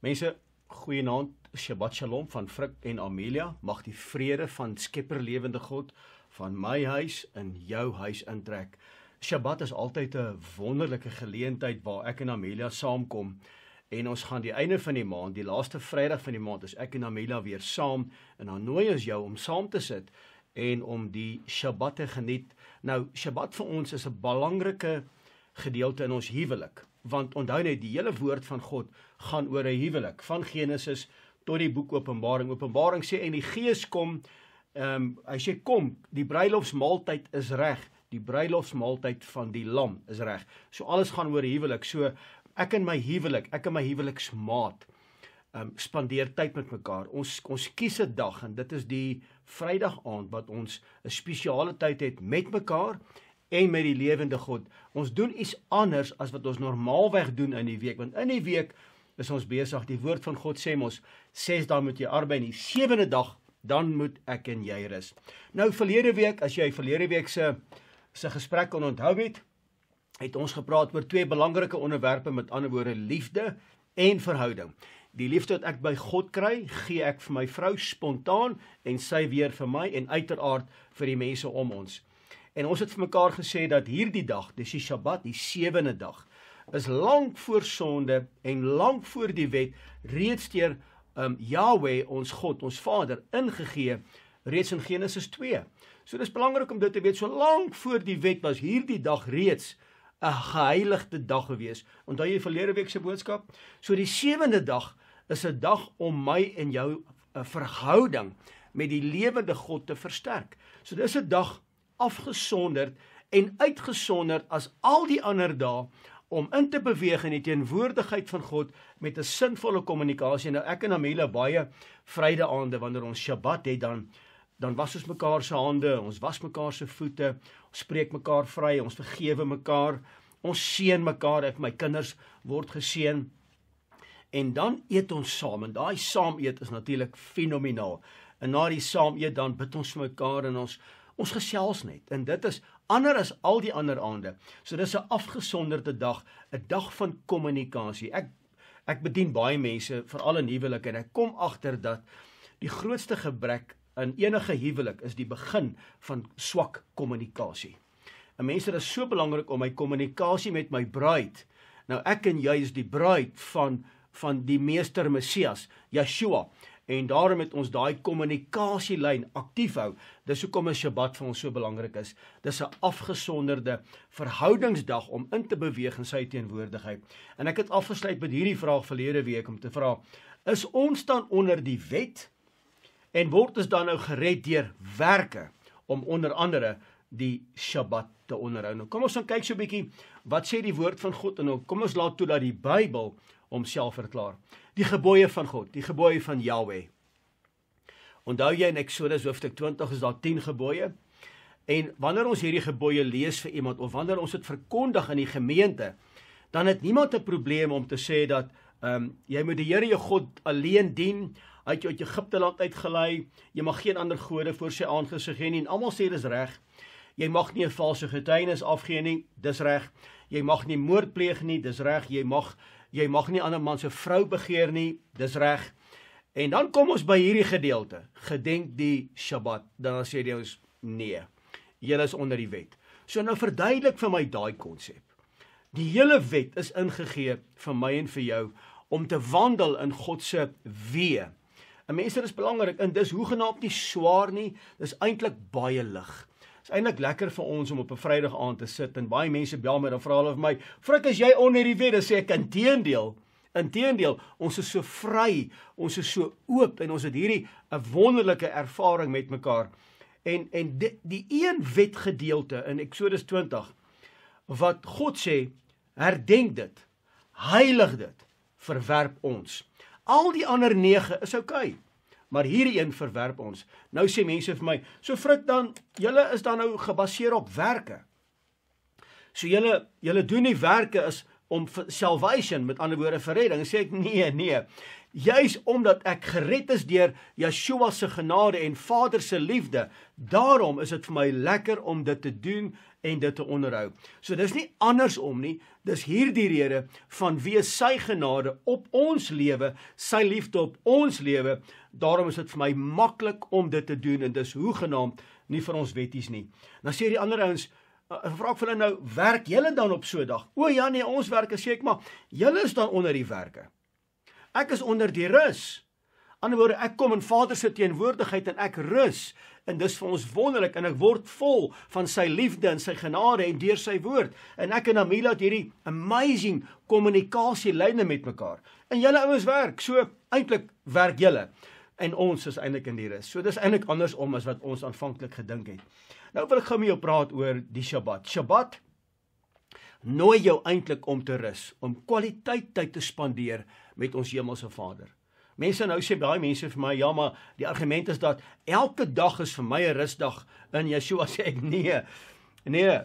Mense, goeienaand. Shabbat Shalom van Frik en Amelia. Mag die vrede van Skepper Lewende God van my huis in jou huis intrek. Shabbat is altyd 'n wonderlike geleentheid waar ek en Amelia saamkom en ons gaan die einde van die maand, die laaste Vrydag van die maand, is ek en Amelia weer saam en dan nooi ons jou om saam te sit en om die Shabbat te geniet. Nou, Shabbat vir ons is 'n belangrike gedeelte in ons huwelik want onthou net die hele woord van God gaan oor 'n huwelik van Genesis tot die boek Openbaring. Openbaring sê en die Gees kom ehm um, hy sê kom, die bruilofsmaaltyd is reg. Die bruilofsmaaltyd van die Lam is reg. So alles gaan oor huwelik. So ek en my huwelik, ek en my huweliksmaat ehm um, spandeer tyd met mekaar. Ons ons kies 'n dag en dit is die Vrydag aand wat ons 'n spesiale tyd het met mekaar en met die lewende God. Ons doen iets anders as wat ons normaalweg doen in die week, want in die week is ons besig. Die woord van God sê mos, ses dae moet jy arbei en die sewende dag dan moet ek en jy rus. Nou verlede week, as jy verlede week se se gesprek kon onthou het, het ons gepraat oor twee belangrike onderwerpe met ander woorde liefde en verhouding. Die liefde wat ek by God kry, gee ek vir my vrou spontaan en sy weer vir my en uiteraard vir die mense om ons. En ons het vir mekaar gesê dat hierdie dag, dis die Sabbat, die sewende dag, is lank voor sonde en lank voor die wet reeds deur um Yahweh ons God, ons Vader ingegee reeds in Genesis 2. So dis belangrik om dit te weet, so lank voor die wet was hierdie dag reeds 'n geheiligde dag gewees. Onthou jy verlede week se boodskap? So die sewende dag is 'n dag om my en jou 'n eh, verhouding met die lewende God te versterk. So dis 'n dag afgesonderd en uitgesonderd as al die ander dae om in te beweeg in die teenwoordigheid van God met 'n sinvolle kommunikasie. Nou ek en Amila baie Vrydagaande wanneer ons Sabbat het dan dan was ons mekaar se hande, ons was mekaar se voete, ons spreek mekaar vry, ons vergewe mekaar, ons seën mekaar, ek my kinders word geseën. En dan eet ons saam en daai saam eet is natuurlik fenomenaal. En na die saam eet dan bid ons vir mekaar en ons Ons gesels net en dit is ander as al die ander aande. So dis 'n afgesonderde dag, 'n dag van kommunikasie. Ek ek bedien baie mense veral in huwelike en ek kom agter dat die grootste gebrek in enige huwelik is die begin van swak kommunikasie. 'n Mens is so belangrik om my kommunikasie met my bruid. Nou ek en jy is die bruid van van die meester Messias, Yeshua en daarom het ons daai kommunikasielyn aktief hou. Dis hoekom 'n Sabbat vir ons so belangrik is. Dis 'n afgesonderde verhoudingsdag om in te beweeg in sy teenwoordigheid. En ek het afgesluit met hierdie vraag verlede week om te vra: Is ons dan onder die wet en word ons dan nou gered deur werke om onder andere die Sabbat te onderhou. Nou kom ons gaan kyk so 'n bietjie wat sê die woord van God en nou kom ons laat toe dat die Bybel homself verklaar. Die gebooie van God, die gebooie van Jahweh. Onthou jy in Eksodus hoofstuk 20 is daar 10 gebooie? En wanneer ons hierdie gebooie lees vir iemand of wanneer ons dit verkondig in die gemeente, dan het niemand 'n probleem om te sê dat ehm um, jy moet die Here jou God alleen dien uit jou Egipte land uitgelei. Jy mag geen ander gode voor sy aangesig hê nie en almal sê dis reg. Jy mag nie 'n valse getuienis afgee nie, dis reg. Jy mag nie moord pleeg nie, dis reg. Jy mag jy mag nie ander man se vrou begeer nie, dis reg. En dan kom ons by hierdie gedeelte. Gedenk die Sabbat. Dan sê jy ons nee. Jy is onder die wet. So nou verduidelik vir my daai konsep. Die hele wet is ingegee vir my en vir jou om te wandel in God se wee. 'n Mens is belangrik en dis hoegenaamd nie swaar nie, dis eintlik baie lig. Dit's eintlik lekker vir ons om op 'n Vrydag aand te sit en baie mense bel my dan vra hulle vir my, "Frik, is jy onder die wet?" Dan sê ek, "Inteendeel, inteendeel, ons is so vry, ons is so oop en ons het hierdie 'n wonderlike ervaring met mekaar." En en die, die een wetgedeelte in Eksodus 20 wat God sê, "Herdenk dit. Heilig dit. Verwerp ons." Al die ander 9 is oukei. Okay maar hierdie een verwerp ons. Nou sê mense vir my, so frik dan, julle is dan nou gebaseer op werke. So julle julle doen nie werke is om salvation met ander woorde vir redding sê ek nee nee juis omdat ek gered is deur Yeshua se genade en Vader se liefde daarom is dit vir my lekker om dit te doen en dit te onderhou. So dis nie andersom nie, dis hierdie rede van wie sy genade op ons lewe, sy liefde op ons lewe. Daarom is dit vir my maklik om dit te doen en dis hoegenaamd nie vir ons wetties nie. Dan sê die ander ouens, uh, eh, vra ek vir hulle nou, werk julle dan op so 'n dag? O ja nee, ons werk as ek maar julle is dan onder die werke. Ek is onder die rus. Anderswoorde, ek kom in Vader se teenwoordigheid en ek rus en dis vir ons wonderlik en ek word vol van sy liefde en sy genade en deur sy woord. En ek en Amila het hierdie amazing kommunikasielyne met mekaar. En julle ouens werk, so eintlik werk julle en ons is eintlik in hierdie. So dis eintlik andersom as wat ons aanvanklik gedink het. Nou wil ek gou met jou praat oor die Sabbat. Sabbat nooi jou eintlik om te rus, om kwaliteit tyd te spandeer met ons Hemelse Vader. Mense nou sê baie mense vir my ja, maar die argument is dat elke dag is vir my 'n rusdag in Yeshua sê ek nee. Nee,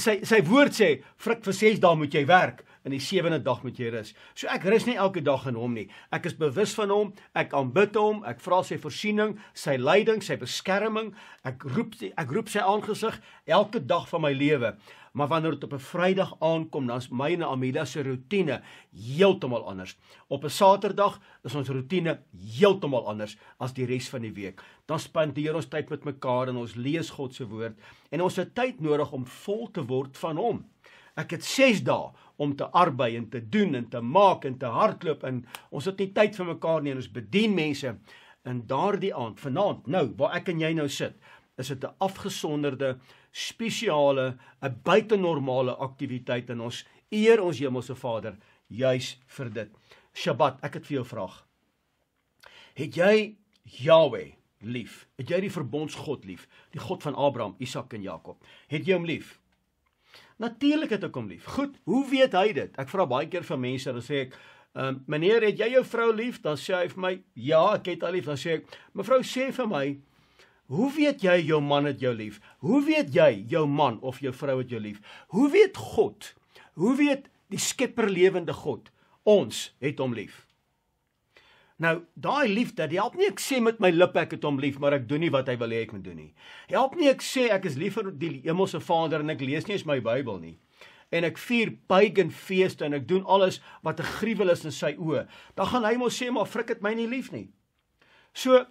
sy sy woord sê vrik vir 6 dae moet jy werk in die sewende dag met Here is. So ek rus nie elke dag in hom nie. Ek is bewus van hom, ek aanbid hom, ek vra sy voorsiening, sy leiding, sy beskerming. Ek roep ek roep sy aangesig elke dag van my lewe. Maar wanneer dit op 'n Vrydag aankom, dan is my en Amila se rotine heeltemal anders. Op 'n Saterdag is ons rotine heeltemal anders as die res van die week. Dan spandeer ons tyd met mekaar en ons lees God se woord en ons het tyd nodig om vol te word van hom. Ek het 6 dae om te arbei en te doen en te maak en te hardloop en ons het nie tyd vir mekaar nie en ons bedien mense in daardie aand vanaand nou waar ek en jy nou sit is dit 'n afgesonderde spesiale 'n buitenormale aktiwiteit en ons eer ons hemelse Vader juis vir dit. Shabbat, ek het vir jou 'n vraag. Het jy Yahweh lief? Het jy die verbondsgod lief? Die God van Abraham, Isak en Jakob? Het jy hom lief? Natuurlik het ek hom lief. Goed, hoe weet hy dit? Ek vra baie keer vir mense, dan sê ek, "Ehm um, meneer, het jy jou vrou lief?" Dan sê hy vir my, "Ja, ek het haar lief." Dan sê ek, "Mevrou sê vir my, hoe weet jy jou man het jou lief? Hoe weet jy jou man of jou vrou het jou lief? Hoe weet God? Hoe weet die Skepper lewende God ons het hom lief?" Nou, daai liefde, dit help nie ek sê met my lippe ek het hom lief, maar ek doen nie wat hy wil hê ek moet doen nie. Help nie ek sê ek is lief vir die Hemelse Vader en ek lees nie eens my Bybel nie. En ek vier pagan feeste en ek doen alles wat 'n gruwel is in sy oë. Dan gaan hy mos sê maar frik het my nie lief nie. So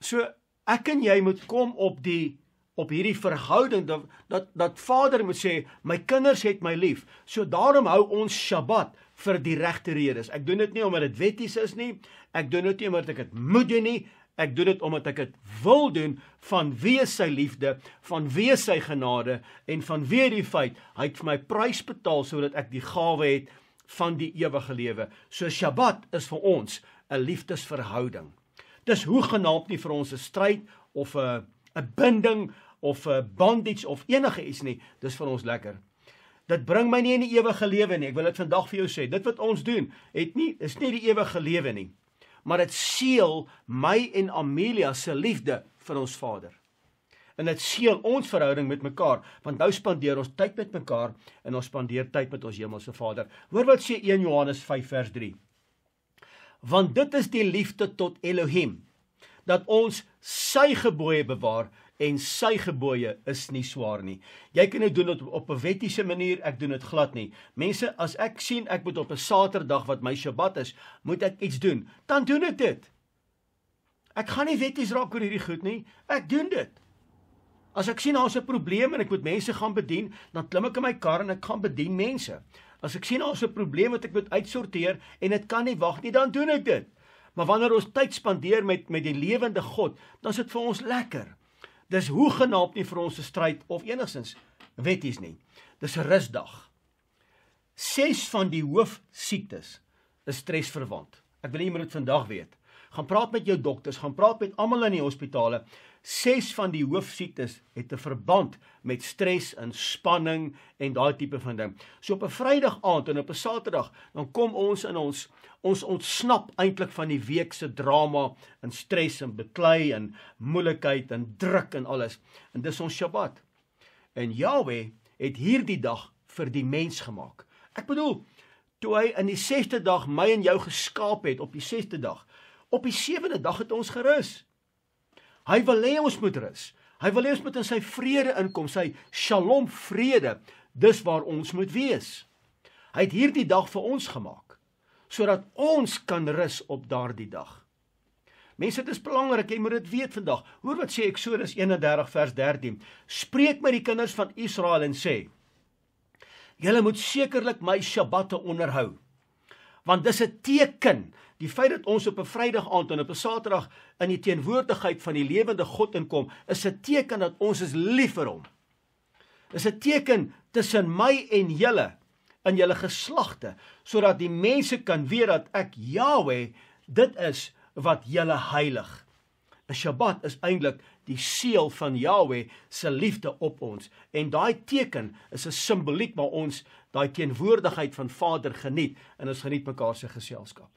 so ek en jy moet kom op die op hierdie verhouding dat dat, dat Vader moet sê my kinders het my lief. So daarom hou ons Sabbat vir die regte redes. Ek doen dit nie omdat dit wetties is nie. Ek doen dit nie omdat ek dit moet doen nie. Ek doen dit omdat ek dit wil doen vanweë sy liefde, vanweë sy genade en vanweë die feit hy het vir my prys betaal sodat ek die gawe het van die ewige lewe. So Sabbat is vir ons 'n liefdesverhouding. Dis hoe genaamd nie vir ons 'n stryd of 'n 'n binding of 'n bondage of enige iets nie. Dis vir ons lekker. Dit bring my nie in die ewige lewe nie. Ek wil dit vandag vir jou sê. Dit wat ons doen, het nie is nie die ewige lewe nie. Maar dit seël my en Amelia se liefde vir ons Vader. En dit seël ons verhouding met mekaar, want nou spandeer ons tyd met mekaar en ons spandeer tyd met ons hemelse Vader. Hoor wat sê 1 Johannes 5 vers 3. Want dit is die liefde tot Elohim dat ons sy gebooie bewaar en sy gebooie is nie swaar nie. Jy kan dit doen op, op 'n wettiese manier, ek doen dit glad nie. Mense, as ek sien ek moet op 'n Saterdag wat my Sabbat is, moet ek iets doen, dan doen ek dit. Ek gaan nie wetties raak oor hierdie goed nie. Ek doen dit. As ek sien daar's 'n probleem en ek moet mense gaan bedien, dan klim ek in my kar en ek gaan bedien mense. As ek sien daar's 'n probleem wat ek moet uitsorteer en dit kan nie wag nie, dan doen ek dit. Maar wanneer ons tyd spandeer met met die lewende God, dan is dit vir ons lekker. Dis hoegenaamd nie vir ons se stryd of enigsins wetties nie. Dis 'n rusdag. 6 van die hoof siektes is stresverwant. Ek wil hê jy moet dit vandag weet. Gaan praat met jou dokters, gaan praat met almal in die hospitale. 6 van die hoofsiektes het 'n verband met stres en spanning en daai tipe van ding. So op 'n Vrydag aand en op 'n Saterdag, dan kom ons in ons ons ontsnap eintlik van die week se drama en stres en beklei en moeilikheid en druk en alles. En dis ons Sabbat. En Jahweh het hierdie dag vir die mens gemaak. Ek bedoel, toe hy in die 6de dag my en jou geskaap het op die 6de dag, op die 7de dag het ons gerus. Hy wil hê ons moet rus. Hy wil hê ons moet in sy vrede inkom, sy Shalom vrede. Dis waar ons moet wees. Hy het hierdie dag vir ons gemaak sodat ons kan rus op daardie dag. Mense, dit is belangrik, jy moet dit weet vandag. Hoor wat sê Eksodus 31 vers 13. Spreek met die kinders van Israel en sê: Julle moet sekerlik my Sabbate onderhou want dis 'n teken die feit dat ons op 'n Vrydag aand en op 'n Saterdag in die teenwoordigheid van die lewende God inkom is 'n teken dat ons is lief vir hom is 'n teken tussen my en julle in julle geslagte sodat die mense kan weet dat ek Jahwe dit is wat julle heilig 'n Sabbat is eintlik die seël van Jahwe se liefde op ons en daai teken is 'n simboliek waar ons daai teenwoordigheid van Vader geniet en ons geniet mekaar se geselskap.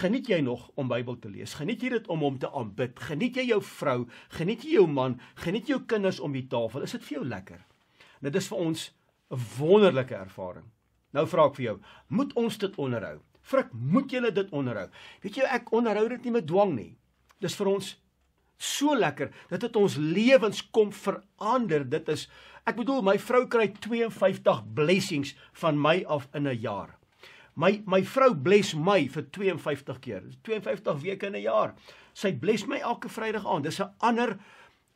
Geniet jy nog om Bybel te lees? Geniet jy dit om hom te aanbid? Geniet jy jou vrou? Geniet jy jou man? Geniet jy jou kinders om die tafel? Is dit vir jou lekker? Dit is vir ons 'n wonderlike ervaring. Nou vra ek vir jou, moet ons dit onderhou? Frik, moet jy dit onderhou? Weet jy ek onderhou dit nie met dwang nie. Dis vir ons so lekker dat dit ons lewens kom verander. Dit is ek bedoel my vrou kry 52 blessings van my af in 'n jaar. My my vrou bless my vir 52 keer. 52 weke in 'n jaar. Sy bless my elke Vrydag aand. Dis 'n ander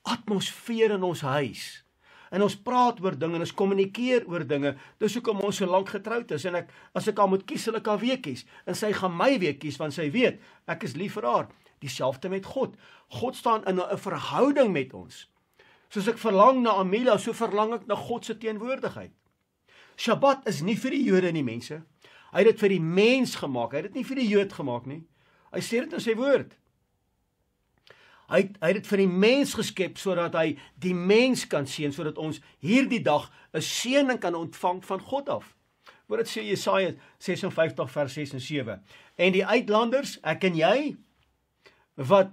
atmosfeer in ons huis. En ons praat oor dinge en ons kommunikeer oor dinge. Dis hoekom ons so lank getroud is en ek as ek haar moet kies, sal ek haar weet kies. En sy gaan my weet kies want sy weet ek is lief vir haar. Dieselfde met God. God staan in 'n verhouding met ons. Soos ek verlang na Amila, so verlang ek na God se teenwoordigheid. Sabbat is nie vir die Jode nie, mense. Hy het dit vir die mens gemaak. Hy het dit nie vir die Jood gemaak nie. Hy sê dit in sy woord. Hy het, hy het dit vir die mens geskep sodat hy die mens kan seën sodat ons hierdie dag 'n seëning kan ontvang van God af. Wat dit sê Jesaja 56 vers 6 en 7. En die uitlanders, ek en jy, wat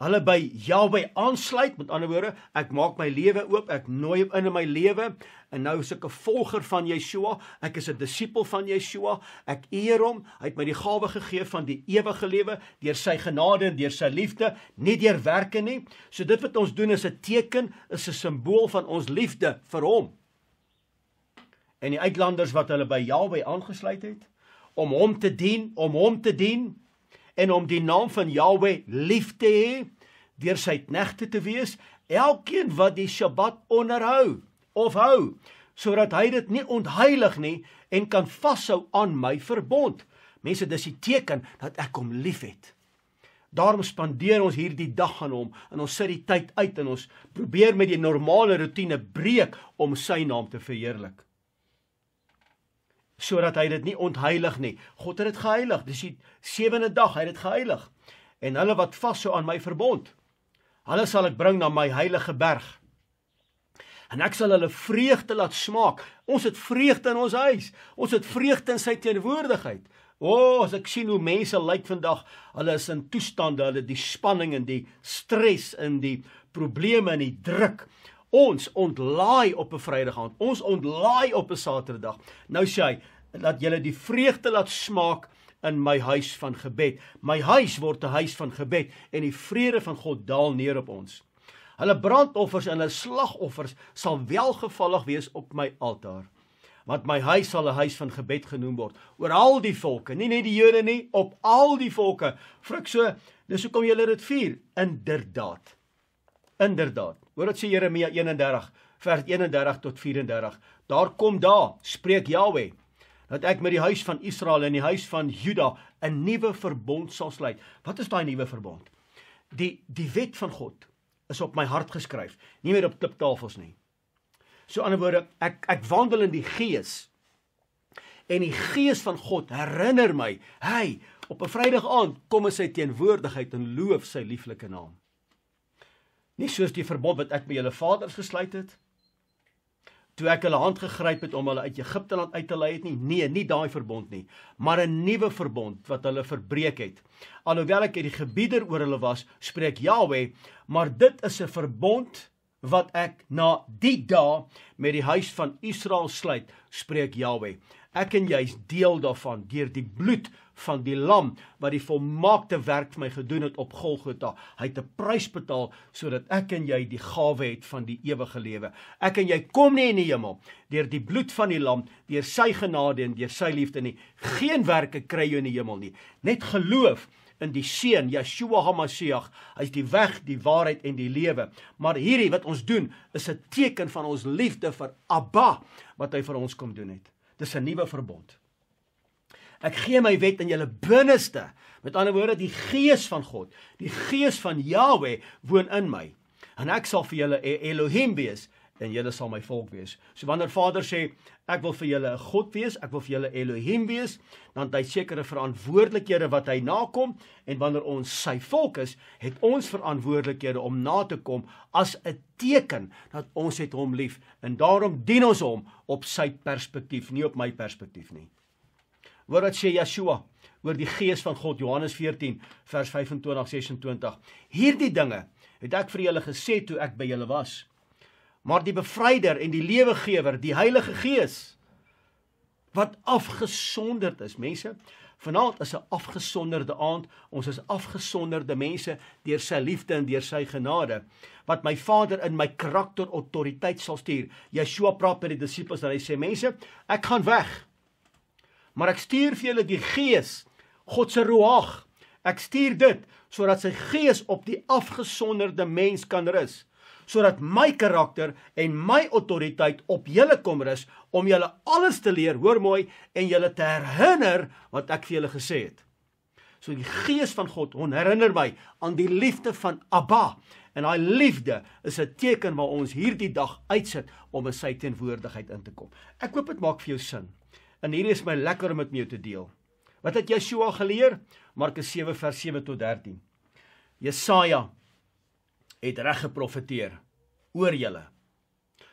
hulle by Jahwe aansluit. Met ander woorde, ek maak my lewe oop, ek nooi hom in in my lewe en nou soek 'n volger van Yeshua. Ek is 'n disipel van Yeshua. Ek eer hom. Hy het my die gawe gegee van die ewige lewe deur sy genade en deur sy liefde, nie deur werke nie. So dit wat ons doen is 'n teken, is 'n simbool van ons liefde vir hom. En die uitlanders wat hulle by Jahwe aangesluit het om hom te dien, om hom te dien, en om die naam van Jahwe lief te hê deur sy knegte te wees, elkeen wat die Sabbat onderhou of hou, sodat hy dit nie ontheilig nie en kan vashou aan my verbond. Mense, dis die teken dat ek hom liefhet. Daarom spandeer ons hierdie dag aan hom en ons sit die tyd uit en ons probeer met die normale rotine breek om sy naam te verheerlik sodat hy dit nie ontheilig nie. God het dit geheilig. Dis die sewende dag, hy het dit geheilig. En hulle wat vashou aan my verbond, hulle sal ek bring na my heilige berg. En ek sal hulle vreugde laat smaak. Ons het vreugde in ons huis. Ons het vreugde in sy teenwoordigheid. O, oh, as ek sien hoe mense lyk vandag, hulle is in toestande, hulle die spanning en die stres en die probleme en die druk ons ontlaai op 'n Vrydag aand. Ons ontlaai op 'n Saterdag. Nou sê hy dat jy die vreugde laat smaak in my huis van gebed. My huis word 'n huis van gebed en die vrede van God daal neer op ons. Hulle brandoffers en hulle slagoffers sal welgevallig wees op my altaar. Want my huis sal 'n huis van gebed genoem word oor al die volke, nie net die Jode nie, op al die volke. Frik so, dis hoekom jy dit vier. Inderdaad. Inderdaad. Hoor wat sê Jeremia 31 vers 31 tot 34. Daar kom daar, spreek Jahwe, dat ek met die huis van Israel en die huis van Juda 'n nuwe verbond sal sluit. Wat is daai nuwe verbond? Die die wet van God is op my hart geskryf, nie meer op kliptafels nie. So in ander woorde, ek ek wandel in die gees. En die gees van God herinner my, hey, op 'n Vrydag aand kom hy sy teenwoordigheid en loof sy lieflike naam nie soos die verbond wat ek met julle vaders gesluit het toe ek hulle hand gegryp het om hulle uit Egipte land uit te lei het nie nee nie daai verbond nie maar 'n nuwe verbond wat hulle verbreek het alhoewel ek die gebieder oor hulle was spreek Jahweh maar dit is 'n verbond wat ek na die dag met die huis van Israel sluit spreek Jahweh ek en jy is deel daarvan deur die bloed van die lam wat die volmaakte werk vir my gedoen het op Golgotha. Hy het 'n prys betaal sodat ek en jy die gawe het van die ewige lewe. Ek en jy kom nie in die hemel deur die bloed van die lam, deur sy genade en deur sy liefde nie. Geen werke kry jy in die hemel nie. Net geloof in die seun Yeshua HaMashiach, hy's die weg, die waarheid en die lewe. Maar hierdie wat ons doen is 'n teken van ons liefde vir Abba wat hy vir ons kom doen het. Dis 'n nuwe verbond. Ek gee my wet in julle binneste. Met ander woorde, die gees van God, die gees van Jahwe woon in my. En ek sal vir julle e-, Elohim wees en julle sal my volk wees. So wanneer Vader sê ek wil vir julle 'n God wees, ek wil vir julle Elohim wees, dan het hy sekere verantwoordelikhede wat hy nakom en wanneer ons sy volk is, het ons verantwoordelikhede om na te kom as 'n teken dat ons het hom lief en daarom dien ons hom op sy perspektief, nie op my perspektief nie. Hoor wat sê Yeshua oor die gees van God Johannes 14 vers 25 26. Hierdie dinge het ek vir julle gesê toe ek by julle was maar die bevryder en die lewegewer, die Heilige Gees wat afgesonderd is, mense. Vanaand is 'n afgesonderde aand. Ons is afgesonderde mense deur sy liefde en deur sy genade wat my Vader in my karakter autoriteit sal stuur. Yeshua praat met die disippels en hy sê: "Mense, ek gaan weg. Maar ek stuur vir julle die Gees, God se Ruach. Ek stuur dit sodat sy Gees op die afgesonderde mens kan rus." sodat my karakter en my autoriteit op julle kom rus om julle alles te leer, hoor mooi, en julle te herinner wat ek vir julle gesê het. So die Gees van God herinner my aan die liefde van Abba. En hy liefde is 'n teken waar ons hierdie dag uitsit om in sy teenwoordigheid in te kom. Ek hoop dit maak vir jou sin. En hierdie is my lekker om met jou te deel. Wat het Yeshua geleer? Markus 7 vers 7 tot 13. Jesaja het reg geprofeteer oor julle.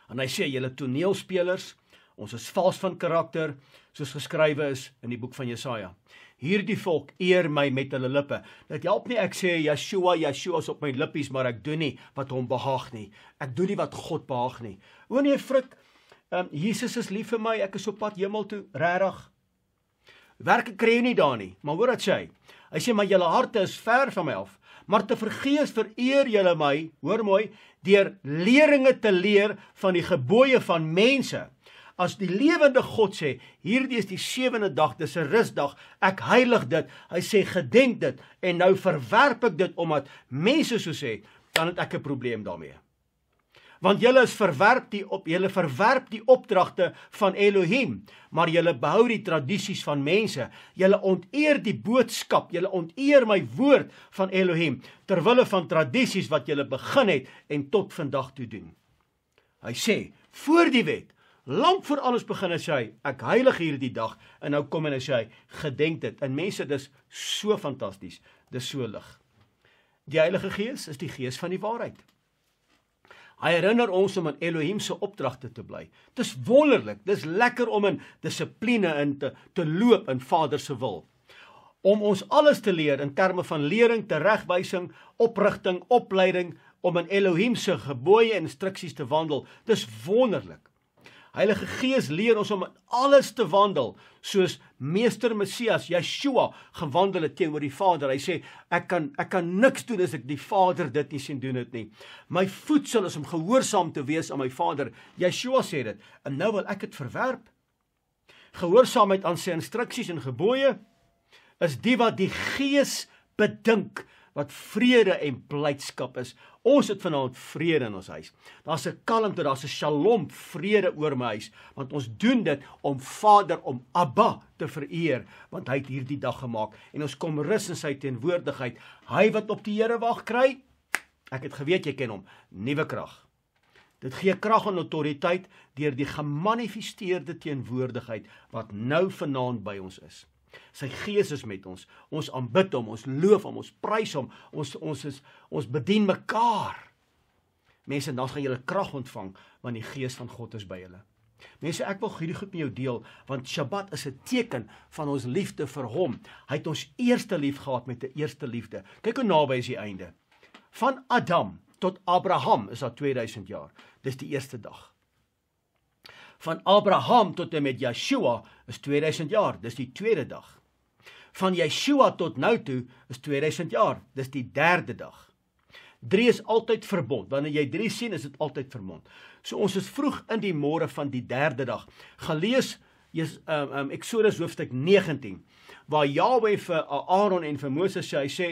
En hy sê julle toneelspelers, ons is vals van karakter soos geskrywe is in die boek van Jesaja. Hierdie volk eer my met hulle lippe. Dit help nie ek sê Yeshua, Yeshua op my lippies, maar ek doen nie wat hom behaag nie. Ek doen nie wat God behaag nie. O nee, Frik, ehm um, Jesus is lief vir my. Ek is op pad hemel toe, regtig. Werk ek kry nie daar nie, maar hoor wat sê hy? Hy sê maar julle harte is ver van my af maar te vergees vereer julle my, hoor mooi, deur leringe te leer van die gebooie van mense. As die lewende God sê, hierdie is die sewende dag, dis 'n rusdag, ek heilig dit. Hy sê gedenk dit en nou verwerp ek dit omdat mense so sê, dan het ek 'n probleem daarmee want julle is verwerp die op julle verwerp die opdragte van Elohim maar julle behou die tradisies van mense julle onteer die boodskap julle onteer my woord van Elohim terwyl van tradisies wat julle begin het en tot vandag toe doen hy sê voor die wet lank voor alles begin hy sê ek heilig hierdie dag en nou kom en hy sê gedenk dit en mense dis so fantasties dis so lig die heilige gees is die gees van die waarheid Hy herinner ons om aan Elohim se opdragte te bly. Dis wonderlik, dis lekker om in dissipline in te te loop in Vader se wil. Om ons alles te leer in terme van lering, teregwysing, oprigting, opleiding om in Elohim se gebooie en instruksies te wandel. Dis wonderlik. Heilige Gees leer ons om in alles te wandel soos Meester Messias Yeshua gewandel het teenoor die Vader. Hy sê ek kan ek kan niks doen as ek die Vader dit nie sien doen dit nie. My voetsel is om gehoorsaam te wees aan my Vader. Yeshua sê dit. En nou wil ek dit verwerp. Gehoorsaamheid aan sy instruksies en gebooie is die wat die Gees bedink wat vrede en blydskap is Ons het vanaand vrede in ons huis. Daar's 'n kalmte, daar's 'n shalom, vrede oor my huis, want ons doen dit om Vader om Abba te vereer, want hy het hierdie dag gemaak en ons kom rus in sy teenwoordigheid. Hy wat op die Here wag kry, ek het geweet jy ken hom, nuwe krag. Dit gee krag en autoriteit deur die gemanifesteerde teenwoordigheid wat nou vanaand by ons is. Sy Gees is met ons. Ons aanbid hom, ons loof hom, ons prys hom. Ons ons is ons bedien mekaar. Mense, dan gaan julle krag ontvang want die Gees van God is by julle. Mense, ek wil hierdie goed met jou deel want Sabbat is 'n teken van ons liefde vir hom. Hy het ons eerste lief gehad met 'n eerste liefde. Kyk hoe naby is die einde. Van Adam tot Abraham is daar 2000 jaar. Dis die eerste dag. Van Abraham tot en met Yeshua is 2000 jaar, dis die tweede dag. Van Yeshua tot nou toe is 2000 jaar, dis die derde dag. 3 is altyd verbond. Wanneer jy 3 sien, is dit altyd verbond. So ons is vroeg in die môre van die derde dag. Gelees Jesus um, ehm, um ehm, Exodus hoofstuk 19 waar Jahwe vir Aaron en vir Moses sê hy sê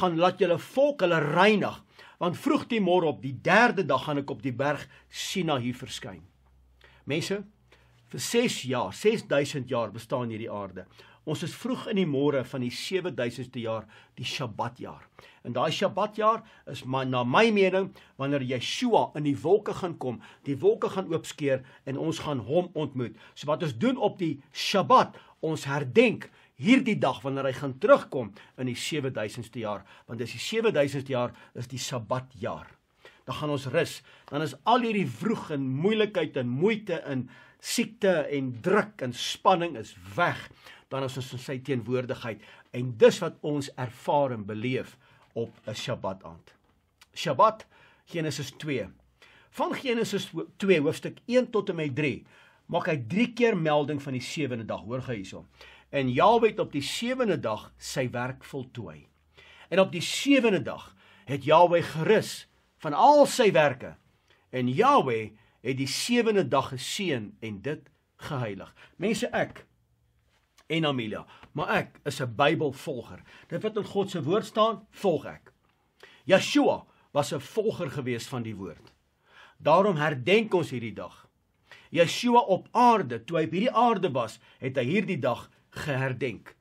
gaan laat julle volk hulle reinig want vroeg die môre op die derde dag gaan ek op die berg Sinaï verskyn. Mense vir 6 jaar, 6000 jaar bestaan hierdie aarde. Ons is vroeg in die môre van die 7000ste jaar, die Sabbat jaar. En daai Sabbat jaar is my, na my mening wanneer Yeshua in die wolke gaan kom, die wolke gaan oopskeer en ons gaan hom ontmoet. So wat ons doen op die Sabbat, ons herdenk hierdie dag wanneer hy gaan terugkom in die 7000ste jaar, want dis die 7000ste jaar is die Sabbat jaar dan gaan ons rus. Dan is al hierdie vroeg en moeilikheid en moeite en siekte en druk en spanning is weg. Dan is ons in sy teenwoordigheid en dis wat ons ervaar en beleef op 'n Sabbat aand. Sabbat Genesis 2. Van Genesis 2 hoofstuk 1 tot en met 3 maak hy 3 keer melding van die sewende dag. Hoor gou hierson. En Jahwe het op die sewende dag sy werk voltooi. En op die sewende dag het Jahwe gerus van al sy werke. En Jahweh het die sewende dag geseën en dit geheilig. Mense ek en Amelia, maar ek is 'n Bybelvolger. Dit wat in God se woord staan, volg ek. Yeshua was 'n volger gewees van die woord. Daarom herdenk ons hierdie dag. Yeshua op aarde, toe hy op hierdie aarde was, het hy hierdie dag geherdenk.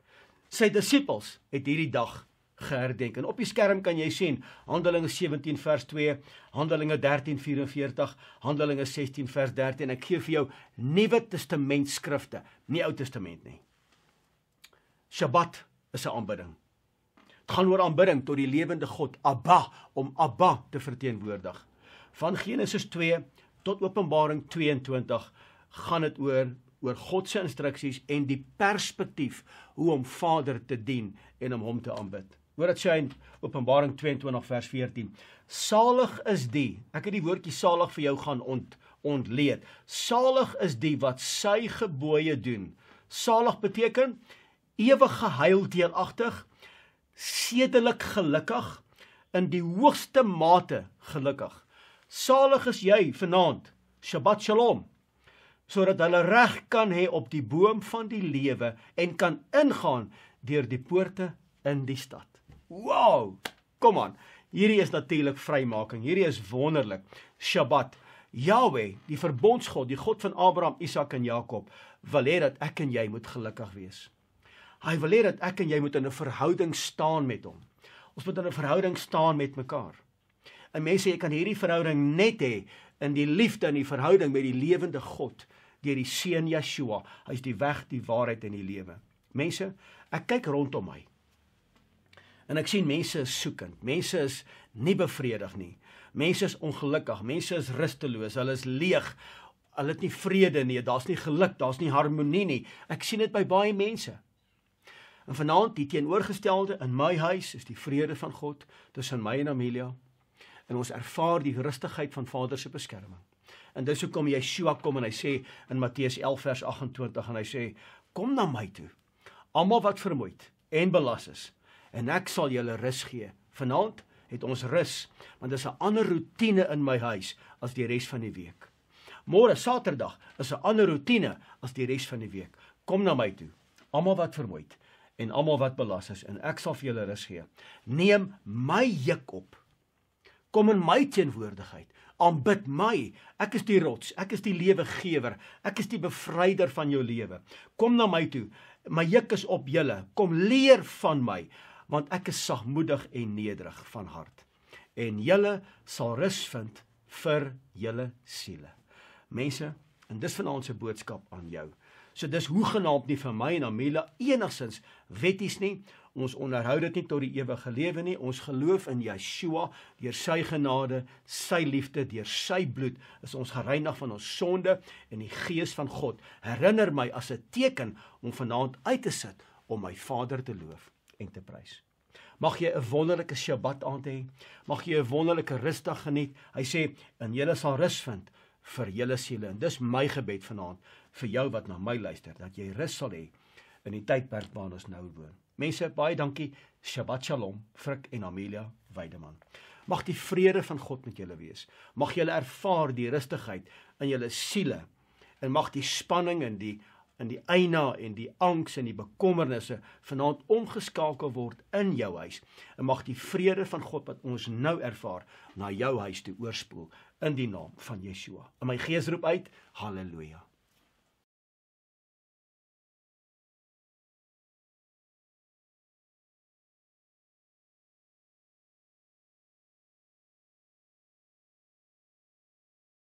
Sy disippels het hierdie dag geherdenk. En op die skerm kan jy sien Handelinge 17 vers 2, Handelinge 13:44, Handelinge 16 vers 13 en ek gee vir jou Nuwe Testament skrifte, nie Ou Testament nie. Shabbat is 'n aanbidding. Dit gaan oor aanbidding tot die lewende God Abba om Abba te verteenwoordig. Van Genesis 2 tot Openbaring 22 gaan dit oor oor God se instruksies en die perspektief hoe om Vader te dien en om hom te aanbid. Hoor dit sê in Openbaring 22 vers 14. Salig is die, ek het die woordjie salig vir jou gaan ont ontleed. Salig is die wat sy gebooie doen. Salig beteken ewige heil deelagtig, sedelik gelukkig in die hoogste mate gelukkig. Salig is jy vanaand. Shabbat Shalom. Sodat hulle reg kan hê op die boom van die lewe en kan ingaan deur die poorte in die stad. Wow! Kom aan. Hierdie is natuurlik vrymaking. Hierdie is wonderlik. Shabbat. Jahweh, die verbondsgod, die God van Abraham, Isak en Jakob, wil hê dat ek en jy moet gelukkig wees. Hy wil hê dat ek en jy moet in 'n verhouding staan met hom. Ons moet in 'n verhouding staan met mekaar. En mense, jy kan hierdie verhouding net hê in die liefde en die verhouding met die lewende God deur die seun Yeshua. Hy is die weg, die waarheid en die lewe. Mense, ek kyk rondom my. En ek sien mense is soekend. Mense is nie bevredig nie. Mense is ongelukkig. Mense is rusteloos. Hulle is leeg. Hulle het nie vrede nie. Daar's nie geluk, daar's nie harmonie nie. Ek sien dit by baie mense. En vanaand die teenoorgestelde in my huis is die vrede van God tussen my en Amelia. En ons ervaar die rustigheid van Vader se beskerming. En dis hoekom Yeshua kom en hy sê in Matteus 11 vers 28 en hy sê: "Kom na my toe, almal wat vermoeid en belas is." en ek sal julle rus gee. Vanaand het ons rus want daar's 'n ander rotine in my huis as die res van die week. Môre, Saterdag, is 'n ander rotine as die res van die week. Kom na my toe, almal wat vermoeid en almal wat belas is en ek sal vir julle rus gee. Neem my juk op. Kom in my teenwoordigheid. Aanbid my. Ek is die rots. Ek is die lewegewer. Ek is die bevryder van jou lewe. Kom na my toe. My juk is op julle. Kom leer van my want ek is sagmoedig en nederig van hart en julle sal rus vind vir julle siele. Mense, en dis vanaand se boodskap aan jou. So dis hoegenaamd nie vir my en Amila enigsins wetties nie. Ons onderhou dit nie tot die ewige lewe nie. Ons geloof in Yeshua, deur sy genade, sy liefde, deur sy bloed is ons gereinig van ons sonde en die gees van God herinner my as 'n teken om vanaand uit te sit om my Vader te loof en te prys. Mag jy 'n wonderlike Sabbat aand hê. Mag jy 'n wonderlike rustdag geniet. Hy sê in julle sal rus vind vir julle siele en dis my gebed vanaand vir jou wat na my luister dat jy rus sal hê in die tydperk waarin ons nou woon. Mense, baie dankie. Shabbat Shalom, Frik en Amelia Weideman. Mag die vrede van God met julle wees. Mag julle ervaar die rustigheid in julle siele en mag die spanning en die in die eina en die angs en die bekommernisse vanaand omgeskakel word in jou huis en mag die vrede van God wat ons nou ervaar na jou huis toe oorspoel in die naam van Yeshua. En my gees roep uit, haleluja.